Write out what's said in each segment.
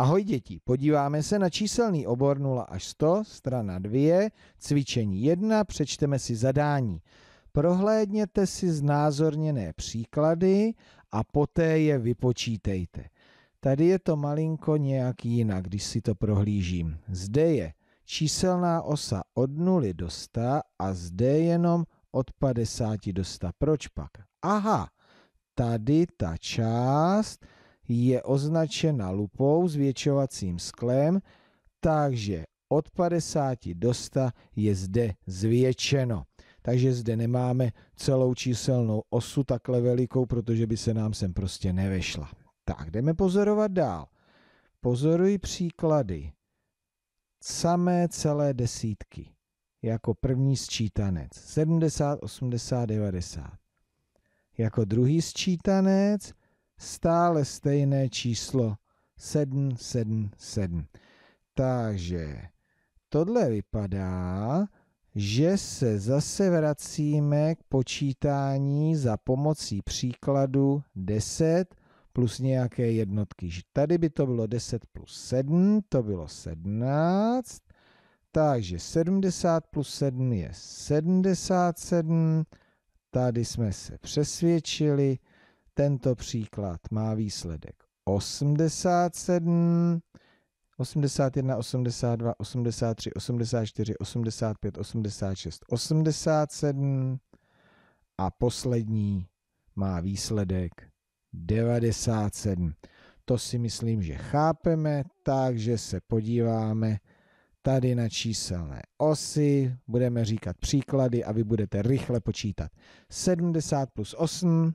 Ahoj děti, podíváme se na číselný obor 0 až 100, strana 2, cvičení 1, přečteme si zadání. Prohlédněte si znázorněné příklady a poté je vypočítejte. Tady je to malinko nějak jinak, když si to prohlížím. Zde je číselná osa od 0 do 100 a zde jenom od 50 do 100. Proč pak? Aha, tady ta část je označena lupou zvětšovacím sklem, takže od 50 do 100 je zde zvětšeno. Takže zde nemáme celou číselnou osu takhle velikou, protože by se nám sem prostě nevešla. Tak, jdeme pozorovat dál. Pozoruj příklady. Samé celé desítky. Jako první sčítanec. 70, 80, 90. Jako druhý sčítanec stále stejné číslo 777. Takže tohle vypadá, že se zase vracíme k počítání za pomocí příkladu 10 plus nějaké jednotky. Tady by to bylo 10 plus 7, to bylo 17. Takže 70 plus 7 je 77. Tady jsme se přesvědčili, tento příklad má výsledek 87, 81, 82, 83, 84, 85, 86, 87 a poslední má výsledek 97. To si myslím, že chápeme, takže se podíváme tady na číselné osy, budeme říkat příklady a vy budete rychle počítat. 70 plus 8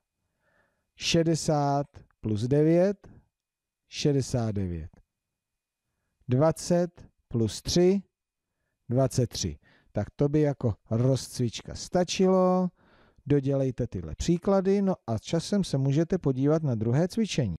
60 plus 9, 69. 20 plus 3, 23. Tak to by jako rozcvička stačilo. Dodělejte tyhle příklady, no a časem se můžete podívat na druhé cvičení.